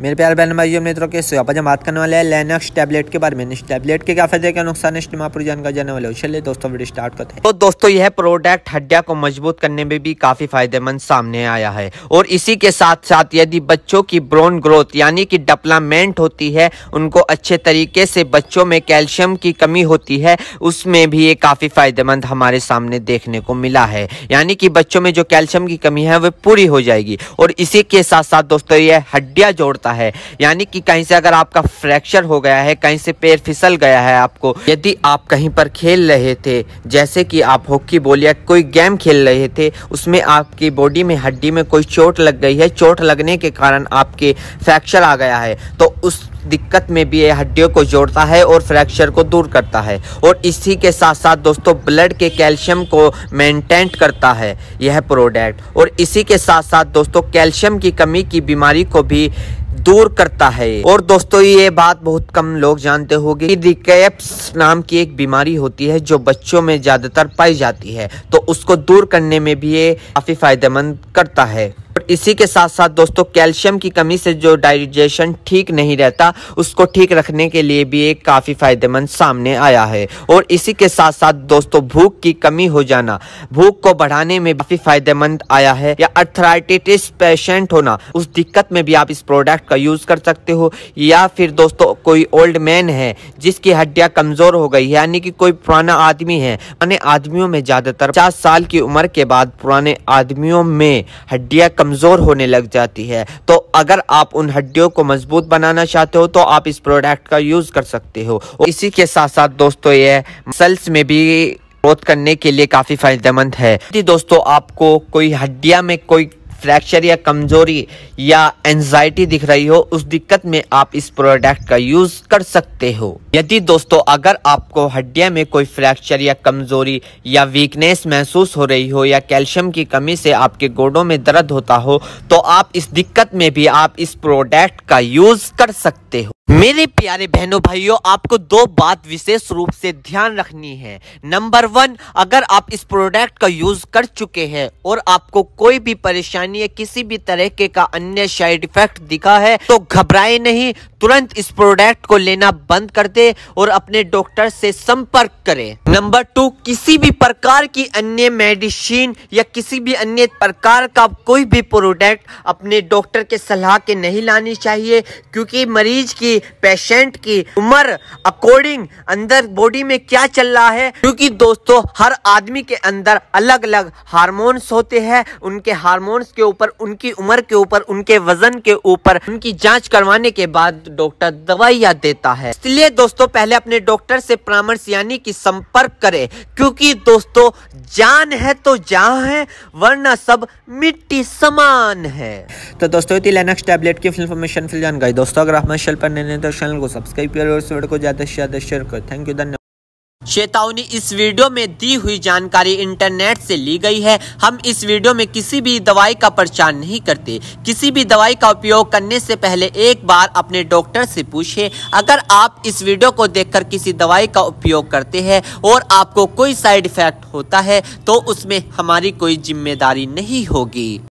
मेरे प्यार बहन भाइयों मित्रों के यहाँ हम बात करने वाले हैं लेनक्स टैबलेट के बारे में इस टैबलेट के क्या फायदे क्या नुकसान है इसमें आप जानकारी जाने वाले हो चलिए दोस्तों वीडियो स्टार्ट करते हैं तो दोस्तों यह प्रोडक्ट हड्डिया को मजबूत करने में भी काफी फायदेमंद सामने आया है और इसी के साथ साथ यदि बच्चों की ब्रोन ग्रोथ यानी कि डेवलपमेंट होती है उनको अच्छे तरीके से बच्चों में कैल्शियम की कमी होती है उसमें भी ये काफी फायदेमंद हमारे सामने देखने को मिला है यानी कि बच्चों में जो कैल्शियम की कमी है वह पूरी हो जाएगी और इसी के साथ साथ दोस्तों यह हड्डिया जोड़ होता है यानी कि कहीं से अगर आपका फ्रैक्चर हो गया है कहीं से पैर फिसल गया है आपको यदि आप कहीं पर खेल रहे थे जैसे कि आप हॉकी बॉल या कोई गेम खेल रहे थे उसमें आपकी बॉडी में हड्डी में कोई चोट लग गई है चोट लगने के कारण आपके फ्रैक्चर आ गया है तो उस दिक्कत में भी यह हड्डियों को जोड़ता है और फ्रैक्चर को दूर करता है और इसी के साथ साथ दोस्तों ब्लड के कैल्शियम को मेंटेन करता है यह प्रोडक्ट और इसी के साथ साथ दोस्तों कैल्शियम की कमी की बीमारी को भी दूर करता है और दोस्तों ये बात बहुत कम लोग जानते होंगे कि रिकेप्स नाम की एक बीमारी होती है जो बच्चों में ज्यादातर पाई जाती है तो उसको दूर करने में भी ये काफी फायदेमंद करता है और इसी के साथ साथ दोस्तों कैल्शियम की कमी से जो डाइजेशन ठीक नहीं रहता उसको ठीक रखने के लिए भी एक काफ़ी फायदेमंद सामने आया है और इसी के साथ साथ दोस्तों भूख की कमी हो जाना भूख को बढ़ाने में काफ़ी फायदेमंद आया है या अर्थराइटिस पेशेंट होना उस दिक्कत में भी आप इस प्रोडक्ट प्रोडक्ट का यूज़ कर सकते हो या फिर दोस्तों कोई ओल्ड मैन है जिसकी हड्डियाँ कमज़ोर हो गई है यानी कि कोई पुराना आदमी है पुराने आदमियों में ज़्यादातर पचास साल की उम्र के बाद पुराने आदमियों में हड्डियाँ कमज़ोर होने लग जाती है तो अगर आप उन हड्डियों को मजबूत बनाना चाहते हो तो आप इस प्रोडक्ट का यूज़ कर सकते हो इसी के साथ साथ दोस्तों ये मसल्स में भी ग्रोथ करने के लिए काफ़ी फायदेमंद है यदि दोस्तों आपको कोई हड्डिया में कोई फ्रैक्चर या कमजोरी या एंजाइटी दिख रही हो उस दिक्कत में आप इस प्रोडक्ट का यूज कर सकते हो यदि दोस्तों अगर आपको हड्डिया में कोई फ्रैक्चर या कमजोरी या वीकनेस महसूस हो रही हो या कैल्शियम की कमी से आपके गोडों में दर्द होता हो तो आप इस दिक्कत में भी आप इस प्रोडक्ट का यूज कर सकते हो मेरे प्यारे बहनों भाइयों आपको दो बात विशेष रूप से ध्यान रखनी है नंबर वन अगर आप इस प्रोडक्ट का यूज कर चुके हैं और आपको कोई भी परेशानी या किसी भी तरीके का अन्य साइड इफेक्ट दिखा है तो घबराए नहीं तुरंत इस प्रोडक्ट को लेना बंद कर दे और अपने डॉक्टर से संपर्क करें नंबर टू किसी भी प्रकार की अन्य मेडिसिन या किसी भी अन्य प्रकार का कोई भी प्रोडक्ट अपने डॉक्टर के सलाह के नहीं लानी चाहिए क्योंकि मरीज की पेशेंट की उम्र अकॉर्डिंग अंदर बॉडी में क्या चल रहा है क्योंकि दोस्तों हर आदमी के अंदर अलग अलग हारमोन्स होते हैं उनके हारमोन्स के ऊपर उनकी उम्र के ऊपर उनके वजन के ऊपर उनकी जांच करवाने के बाद डॉक्टर दवाइयाँ देता है इसलिए दोस्तों पहले अपने डॉक्टर से परामर्श यानी कि संपर्क करें क्योंकि दोस्तों जान है तो जहाँ है वरना सब मिट्टी समान है तो दोस्तों थी लेनक्स टैबलेट की इन्फॉर्मेशन फिल जानकारी दोस्तों अगर आप हमारे चैनल पर नए तो चैनल को सब्सक्राइब करें और इस वीडियो को ज़्यादा से ज़्यादा शेयर करें थैंक यू धन्यवाद चेतावनी इस वीडियो में दी हुई जानकारी इंटरनेट से ली गई है हम इस वीडियो में किसी भी दवाई का प्रचार नहीं करते किसी भी दवाई का उपयोग करने से पहले एक बार अपने डॉक्टर से पूछें अगर आप इस वीडियो को देखकर किसी दवाई का उपयोग करते हैं और आपको कोई साइड इफेक्ट होता है तो उसमें हमारी कोई जिम्मेदारी नहीं होगी